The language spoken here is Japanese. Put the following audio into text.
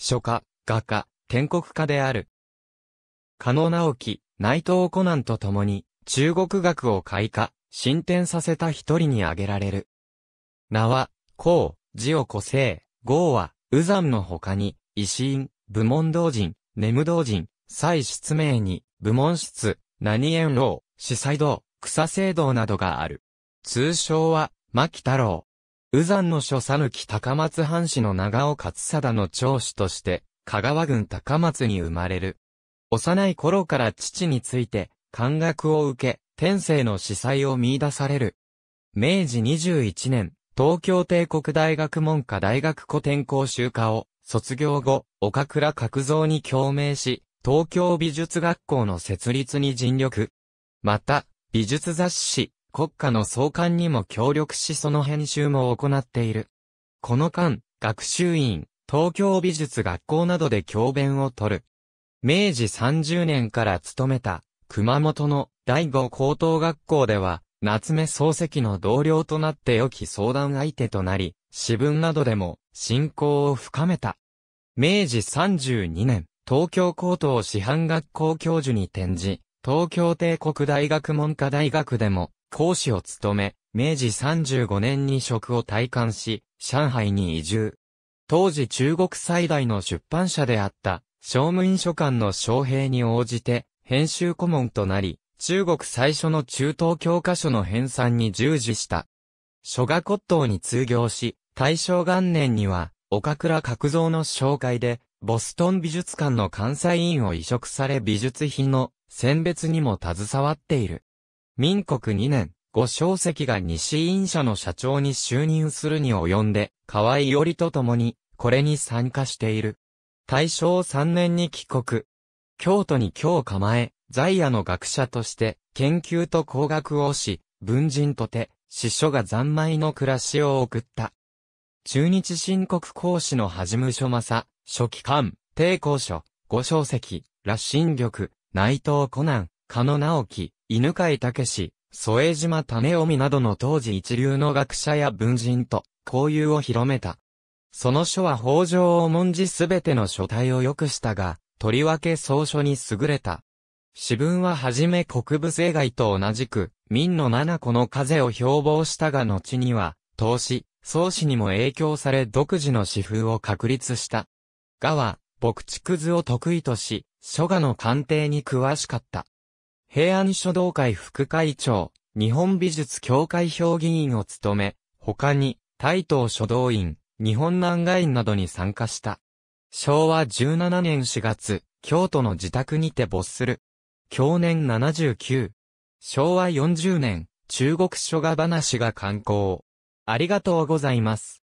書家、画家、建国家である。加納直樹、内藤コナンと共に、中国学を開花、進展させた一人に挙げられる。名は、孔、字を個性、号は、右山の他に、維新、部門同人、眠同人、蔡失名に、部門室、何円老、司祭道、草聖堂などがある。通称は、牧太郎。宇山の書さぬき高松藩士の長尾勝貞の長子として、香川郡高松に生まれる。幼い頃から父について、感覚を受け、天性の司祭を見出される。明治21年、東京帝国大学文科大学古典講習科を卒業後、岡倉角蔵に共鳴し、東京美術学校の設立に尽力。また、美術雑誌、国家の創刊にも協力しその編集も行っている。この間、学習院、東京美術学校などで教鞭を取る。明治30年から勤めた、熊本の第五高等学校では、夏目漱石の同僚となって良き相談相手となり、私文などでも、信仰を深めた。明治32年、東京高等師範学校教授に転じ、東京帝国大学文科大学でも、講師を務め、明治35年に職を退官し、上海に移住。当時中国最大の出版社であった、商務印書館の招聘に応じて、編集顧問となり、中国最初の中東教科書の編纂に従事した。書画骨董に通業し、大正元年には、岡倉角蔵の紹介で、ボストン美術館の関西院を移植され美術品の選別にも携わっている。民国2年、五小石が西院社の社長に就任するに及んで、河合寄りと共に、これに参加している。大正3年に帰国。京都に京構え、在野の学者として、研究と工学をし、文人とて、司書が残昧の暮らしを送った。中日新国公使の恥務所正、書記官、帝公書、五小石、羅新玉、内藤湖南、加野直樹、犬飼武史、添島種臣などの当時一流の学者や文人と交友を広めた。その書は法上を重んじすべての書体を良くしたが、とりわけ草書に優れた。詩文ははじめ国物絵外と同じく、民の七子の風を標榜したが後には、投資、草師にも影響され独自の詩風を確立した。がは、牧畜図を得意とし、書画の鑑定に詳しかった。平安書道会副会長、日本美術協会評議員を務め、他に、台東書道院、日本南外院などに参加した。昭和17年4月、京都の自宅にて没する。去年79。昭和40年、中国書画話が刊行。ありがとうございます。